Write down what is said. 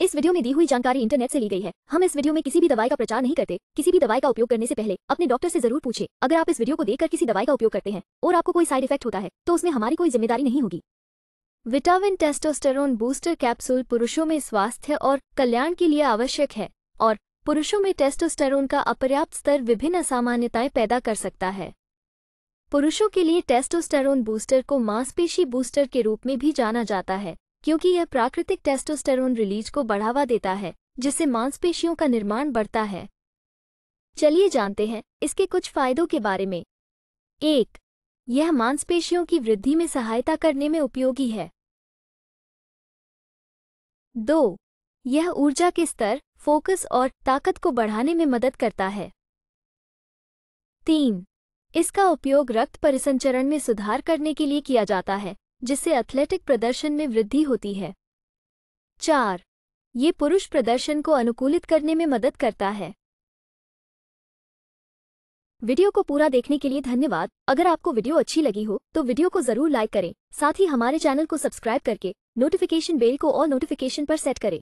इस वीडियो में दी हुई जानकारी इंटरनेट से ली गई है हम इस वीडियो में किसी भी दवाई का प्रचार नहीं करते किसी भी दवाई का उपयोग करने से पहले अपने डॉक्टर से जरूर पूछे अगर आप इस वीडियो को देखकर किसी दवाई का उपयोग करते हैं और आपको कोई साइड इफेक्ट होता है तो उसमें हमारी कोई जिम्मेदारी नहीं होगी विटामिन टेस्टोस्टेरोन बूस्टर कैप्सूल पुरुषों में स्वास्थ्य और कल्याण के लिए आवश्यक है और पुरुषों में टेस्टोस्टेरोन का अपर्याप्त स्तर विभिन्न असामान्यताएं पैदा कर सकता है पुरुषों के लिए टेस्टोस्टेरोन बूस्टर को मांसपेशी बूस्टर के रूप में भी जाना जाता है क्योंकि यह प्राकृतिक टेस्टोस्टेरोन रिलीज को बढ़ावा देता है जिससे मांसपेशियों का निर्माण बढ़ता है चलिए जानते हैं इसके कुछ फायदों के बारे में एक यह मांसपेशियों की वृद्धि में सहायता करने में उपयोगी है दो यह ऊर्जा के स्तर फोकस और ताकत को बढ़ाने में मदद करता है तीन इसका उपयोग रक्त परिसंचरण में सुधार करने के लिए किया जाता है जिससे एथलेटिक प्रदर्शन में वृद्धि होती है चार ये पुरुष प्रदर्शन को अनुकूलित करने में मदद करता है वीडियो को पूरा देखने के लिए धन्यवाद अगर आपको वीडियो अच्छी लगी हो तो वीडियो को जरूर लाइक करें साथ ही हमारे चैनल को सब्सक्राइब करके नोटिफिकेशन बेल को और नोटिफिकेशन पर सेट करें